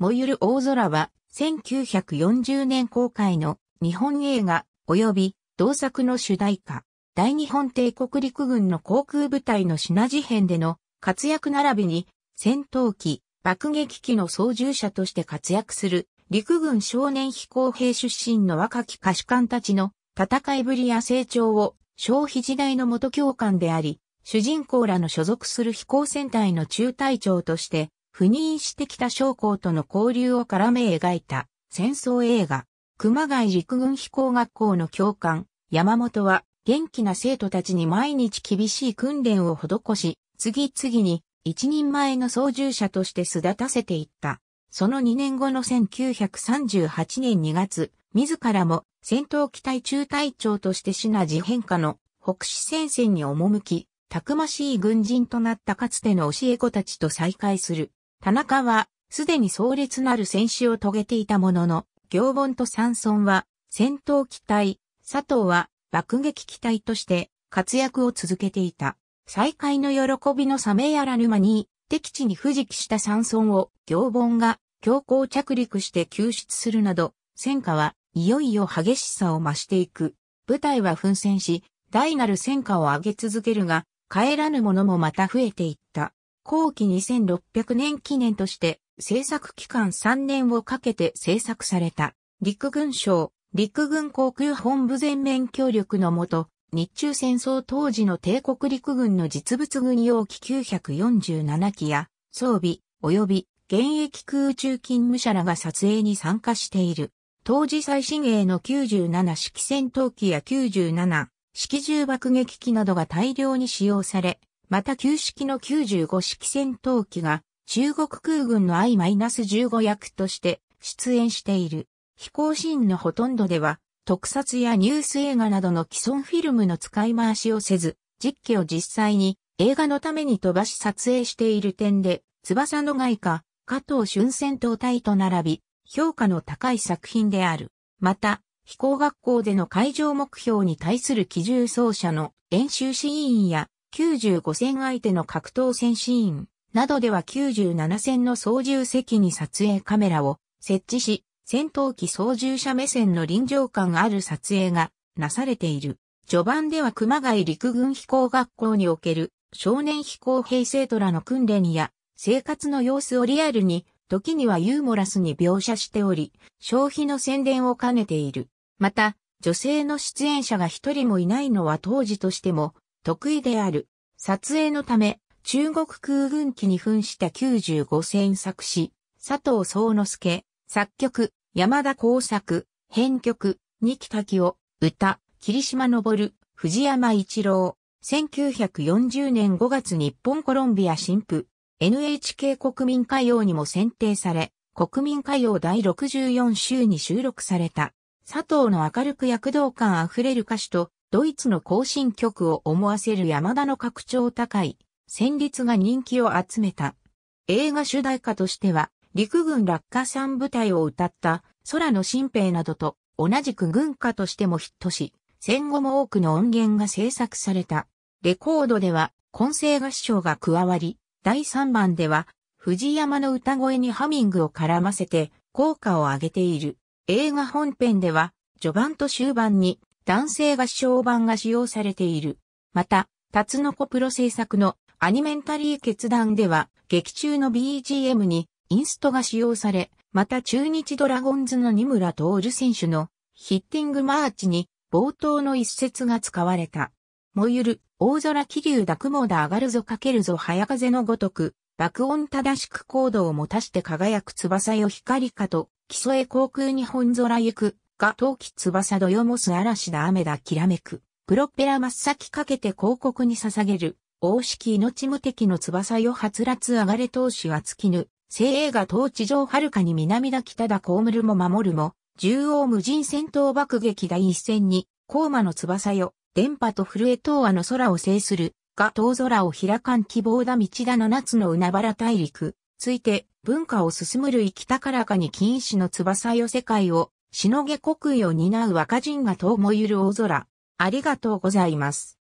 燃ゆる大空は、1940年公開の日本映画及び同作の主題歌、大日本帝国陸軍の航空部隊の品事編での活躍並びに、戦闘機、爆撃機の操縦者として活躍する陸軍少年飛行兵出身の若き歌手官たちの戦いぶりや成長を消費時代の元教官であり、主人公らの所属する飛行船隊の中隊長として赴任してきた将校との交流を絡め描いた戦争映画、熊谷陸軍飛行学校の教官、山本は元気な生徒たちに毎日厳しい訓練を施し、次々に一人前の操縦者として巣立たせていった。その2年後の1938年2月、自らも戦闘機隊中隊長としてシナ事変化の北市戦線に赴き、たくましい軍人となったかつての教え子たちと再会する。田中は、すでに壮烈なる戦死を遂げていたものの、行本と山村は、戦闘機隊、佐藤は、爆撃機隊として、活躍を続けていた。再会の喜びの冷めやらぬ間に、敵地に不時期した山村を、行本が、強行着陸して救出するなど、戦火はいよいよ激しさを増していく。部隊は奮戦し、大なる戦火を上げ続けるが、帰らぬ者もまた増えていった。後期2600年記念として制作期間3年をかけて制作された陸軍省陸軍航空本部全面協力のもと日中戦争当時の帝国陸軍の実物軍用機947機や装備及び現役空中勤務者らが撮影に参加している。当時最新鋭の97式戦闘機や97式重爆撃機などが大量に使用され、また旧式の95式戦闘機が中国空軍の I-15 役として出演している。飛行シーンのほとんどでは特撮やニュース映画などの既存フィルムの使い回しをせず、実機を実際に映画のために飛ばし撮影している点で、翼の外科、加藤春戦闘隊と並び、評価の高い作品である。また、飛行学校での会場目標に対する機銃奏者の演習シーンや95戦相手の格闘戦シーンなどでは97戦の操縦席に撮影カメラを設置し、戦闘機操縦者目線の臨場感ある撮影がなされている。序盤では熊谷陸軍飛行学校における少年飛行兵生徒らの訓練や生活の様子をリアルに、時にはユーモラスに描写しており、消費の宣伝を兼ねている。また、女性の出演者が一人もいないのは当時としても得意である。撮影のため、中国空軍機に扮した95戦作詞、佐藤宗之助、作曲、山田耕作、編曲、二木滝を、歌、霧島昇、藤山一郎。1940年5月日本コロンビア新婦、NHK 国民歌謡にも選定され、国民歌謡第64週に収録された。佐藤の明るく躍動感あふれる歌詞とドイツの行進曲を思わせる山田の格調高い、旋律が人気を集めた。映画主題歌としては、陸軍落下三部隊を歌った空の新兵などと同じく軍歌としてもヒットし、戦後も多くの音源が制作された。レコードでは混声合唱が加わり、第3番では藤山の歌声にハミングを絡ませて効果を上げている。映画本編では序盤と終盤に男性合唱版が使用されている。また、タツノコプロ制作のアニメンタリー決断では、劇中の BGM にインストが使用され、また中日ドラゴンズの二村徹選手のヒッティングマーチに冒頭の一節が使われた。もゆる、大空気流だ雲だ上がるぞかけるぞ早風のごとく、爆音正しくコードを持たして輝く翼よ光かと、基礎へ航空に本空行く、火陶器翼どよもす嵐だ雨だきらめく。プロペラ真っ先かけて広告に捧げる。王式命無敵の翼よはつらつあがれ闘志は尽きぬ。精鋭が当地上遥かに南だ北だこむるも守るも、縦横無人戦闘爆撃第一戦に、高魔の翼よ、電波と震え東亜の空を制する、が遠空を開かん希望だ道だの夏の海原大陸、ついて文化を進むる生きたからかに禁止の翼よ世界をしのげ国威を担う若人がともゆる大空。ありがとうございます。